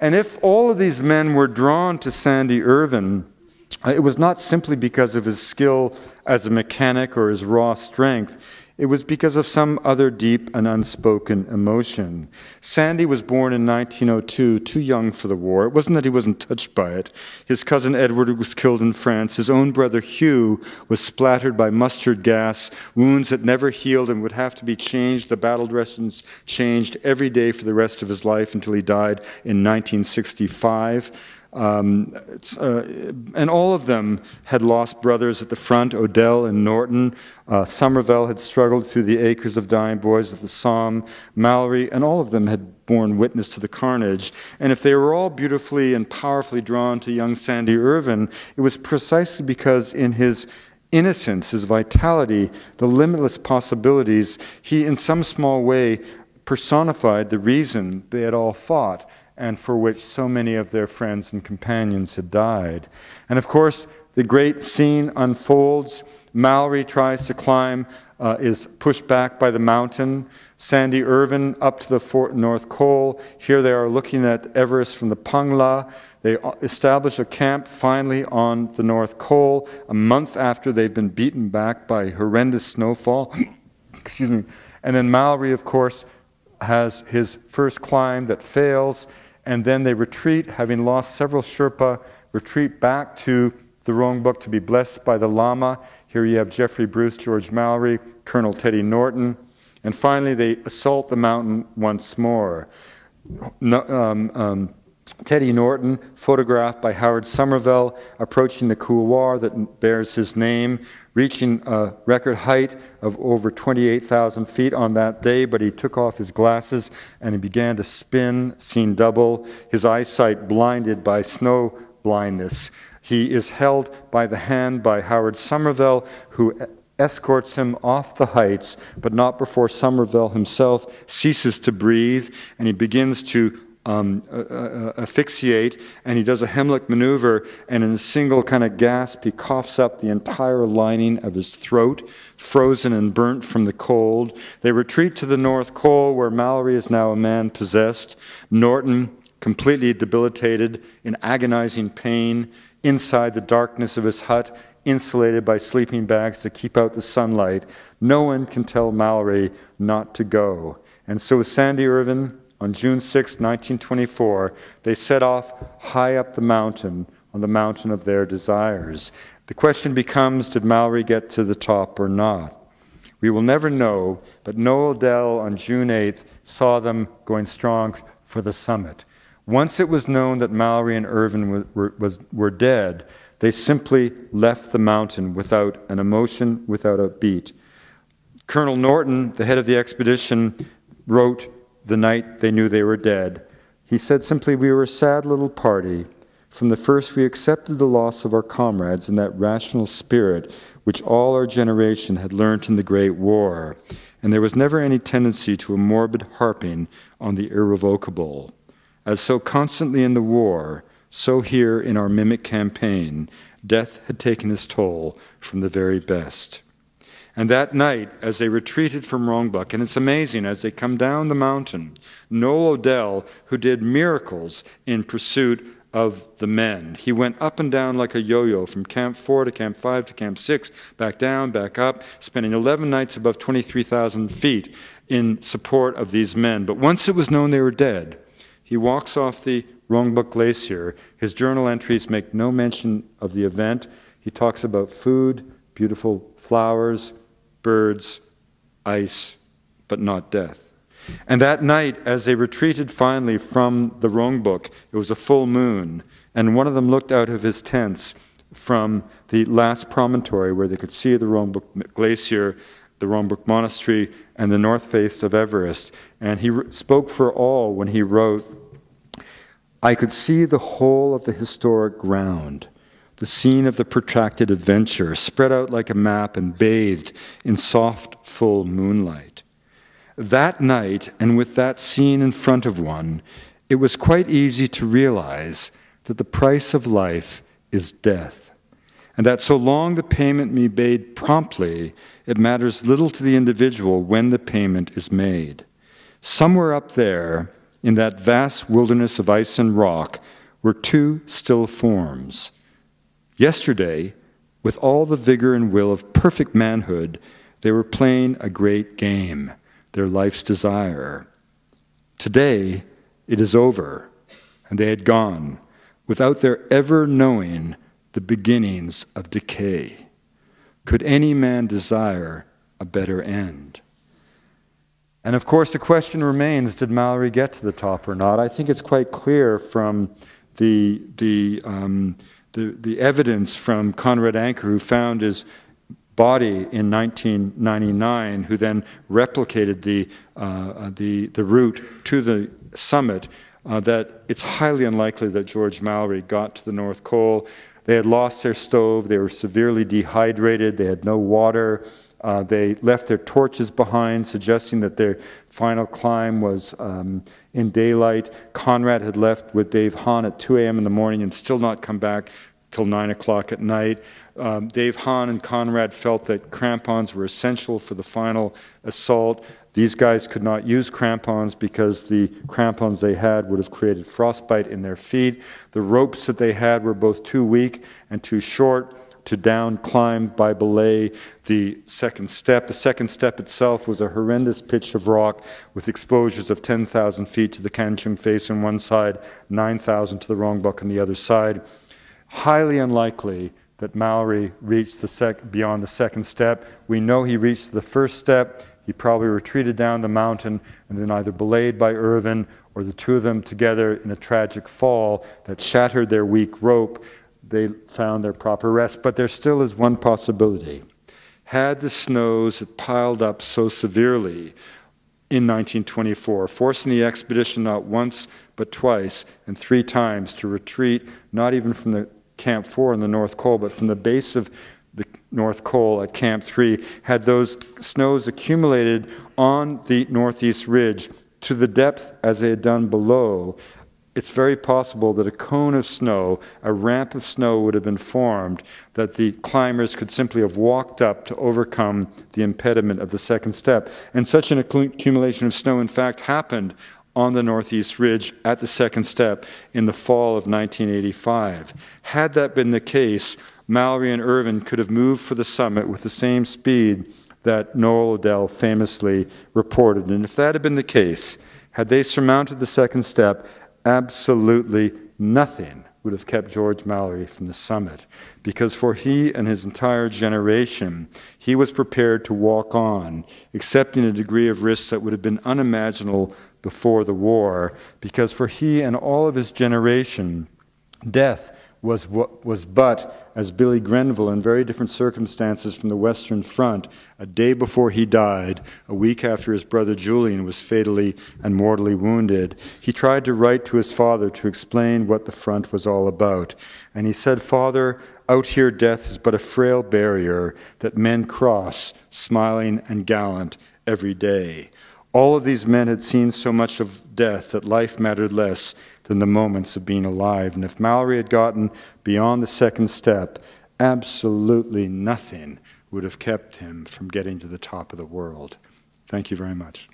And if all of these men were drawn to Sandy Irvin, uh, it was not simply because of his skill as a mechanic or his raw strength. It was because of some other deep and unspoken emotion. Sandy was born in 1902, too young for the war. It wasn't that he wasn't touched by it. His cousin Edward was killed in France. His own brother Hugh was splattered by mustard gas, wounds that never healed and would have to be changed, the battle dressings changed every day for the rest of his life until he died in 1965. Um, uh, and all of them had lost brothers at the front, Odell and Norton. Uh, Somerville had struggled through the acres of dying boys of the Somme, Mallory, and all of them had borne witness to the carnage. And if they were all beautifully and powerfully drawn to young Sandy Irvin, it was precisely because in his innocence, his vitality, the limitless possibilities, he in some small way personified the reason they had all fought and for which so many of their friends and companions had died. And of course, the great scene unfolds. Mallory tries to climb, uh, is pushed back by the mountain. Sandy Irvin up to the Fort North Col. Here they are looking at Everest from the Pangla. They uh, establish a camp finally on the North Col a month after they've been beaten back by horrendous snowfall. Excuse me. And then Mallory, of course, has his first climb that fails and then they retreat, having lost several Sherpa, retreat back to the wrong book to be blessed by the Lama. Here you have Jeffrey Bruce, George Mallory, Colonel Teddy Norton. And finally, they assault the mountain once more. No, um, um, Teddy Norton, photographed by Howard Somerville, approaching the couloir that bears his name, reaching a record height of over 28,000 feet on that day, but he took off his glasses and he began to spin, seen double, his eyesight blinded by snow blindness. He is held by the hand by Howard Somerville, who escorts him off the heights, but not before Somerville himself ceases to breathe and he begins to um, uh, asphyxiate, and he does a Heimlich maneuver, and in a single kind of gasp, he coughs up the entire lining of his throat, frozen and burnt from the cold. They retreat to the North Col, where Mallory is now a man possessed. Norton, completely debilitated, in agonizing pain, inside the darkness of his hut, insulated by sleeping bags to keep out the sunlight. No one can tell Mallory not to go. And so, Sandy Irvin, on June 6, 1924, they set off high up the mountain, on the mountain of their desires. The question becomes did Mallory get to the top or not? We will never know, but Noel Dell on June 8th saw them going strong for the summit. Once it was known that Mallory and Irvin were, were, was, were dead, they simply left the mountain without an emotion, without a beat. Colonel Norton, the head of the expedition, wrote the night they knew they were dead. He said simply, We were a sad little party. From the first, we accepted the loss of our comrades in that rational spirit which all our generation had learnt in the Great War, and there was never any tendency to a morbid harping on the irrevocable. As so constantly in the war, so here in our mimic campaign, death had taken its toll from the very best. And that night, as they retreated from Rongbuck, and it's amazing, as they come down the mountain, Noel Odell, who did miracles in pursuit of the men, he went up and down like a yo yo from Camp 4 to Camp 5 to Camp 6, back down, back up, spending 11 nights above 23,000 feet in support of these men. But once it was known they were dead, he walks off the Rongbuk Glacier. His journal entries make no mention of the event. He talks about food, beautiful flowers, birds, ice, but not death. And that night, as they retreated finally from the wrong book, it was a full moon, and one of them looked out of his tents from the last promontory where they could see the Rombuk Glacier, the Rombuk Monastery, and the north face of Everest. And he spoke for all when he wrote, I could see the whole of the historic ground the scene of the protracted adventure, spread out like a map and bathed in soft, full moonlight. That night, and with that scene in front of one, it was quite easy to realize that the price of life is death, and that so long the payment be made promptly, it matters little to the individual when the payment is made. Somewhere up there, in that vast wilderness of ice and rock, were two still forms Yesterday, with all the vigor and will of perfect manhood, they were playing a great game, their life's desire. Today, it is over, and they had gone without their ever knowing the beginnings of decay. Could any man desire a better end? And of course, the question remains did Mallory get to the top or not? I think it's quite clear from the, the um, the, the evidence from Conrad Anker, who found his body in 1999, who then replicated the, uh, uh, the, the route to the summit, uh, that it's highly unlikely that George Mallory got to the North Pole. They had lost their stove, they were severely dehydrated, they had no water, uh, they left their torches behind, suggesting that their final climb was um, in daylight. Conrad had left with Dave Hahn at 2 a.m. in the morning and still not come back till 9 o'clock at night. Um, Dave Hahn and Conrad felt that crampons were essential for the final assault. These guys could not use crampons because the crampons they had would have created frostbite in their feet. The ropes that they had were both too weak and too short to down climb by belay the second step. The second step itself was a horrendous pitch of rock with exposures of 10,000 feet to the Kanchum face on one side, 9,000 to the Rongbuk on the other side highly unlikely that Mallory reached the beyond the second step. We know he reached the first step. He probably retreated down the mountain and then either belayed by Irvin or the two of them together in a tragic fall that shattered their weak rope. They found their proper rest, but there still is one possibility. Had the snows piled up so severely in 1924, forcing the expedition not once but twice and three times to retreat, not even from the Camp 4 in the North Col, but from the base of the North Col at Camp 3, had those snows accumulated on the northeast ridge to the depth as they had done below, it's very possible that a cone of snow, a ramp of snow would have been formed that the climbers could simply have walked up to overcome the impediment of the second step. And such an accumulation of snow, in fact, happened on the Northeast Ridge at the second step in the fall of 1985. Had that been the case, Mallory and Irvin could have moved for the summit with the same speed that Noel Odell famously reported. And if that had been the case, had they surmounted the second step, absolutely nothing would have kept George Mallory from the summit, because for he and his entire generation, he was prepared to walk on, accepting a degree of risk that would have been unimaginable before the war, because for he and all of his generation, death was, what, was but, as Billy Grenville, in very different circumstances from the Western Front, a day before he died, a week after his brother Julian was fatally and mortally wounded, he tried to write to his father to explain what the front was all about. And he said, Father, out here death is but a frail barrier that men cross, smiling and gallant, every day. All of these men had seen so much of death that life mattered less than the moments of being alive. And if Mallory had gotten beyond the second step, absolutely nothing would have kept him from getting to the top of the world. Thank you very much.